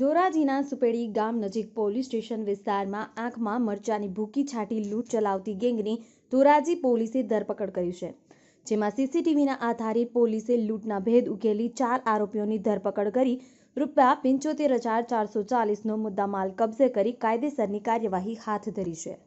ધોરાજીના સુપેડી ગામ નજીક police station વિસ્તારમાં આંખમાં મરચાની ભૂકી છાંટી લૂંટ ચલાવતી ગેંગની ધોરાજી પોલીસે ધરપકડ કરી છે જેમાં સીસીટીવીના આધારે પોલીસે લૂંટના ભેદ ઉકેલી ચાર આરોપીઓની ધરપકડ કરી રૂપિયા પંચોતેર હજાર ચારસો ચાલીસનો મુદ્દામાલ કબજે કરી કાયદેસરની કાર્યવાહી હાથ ધરી છે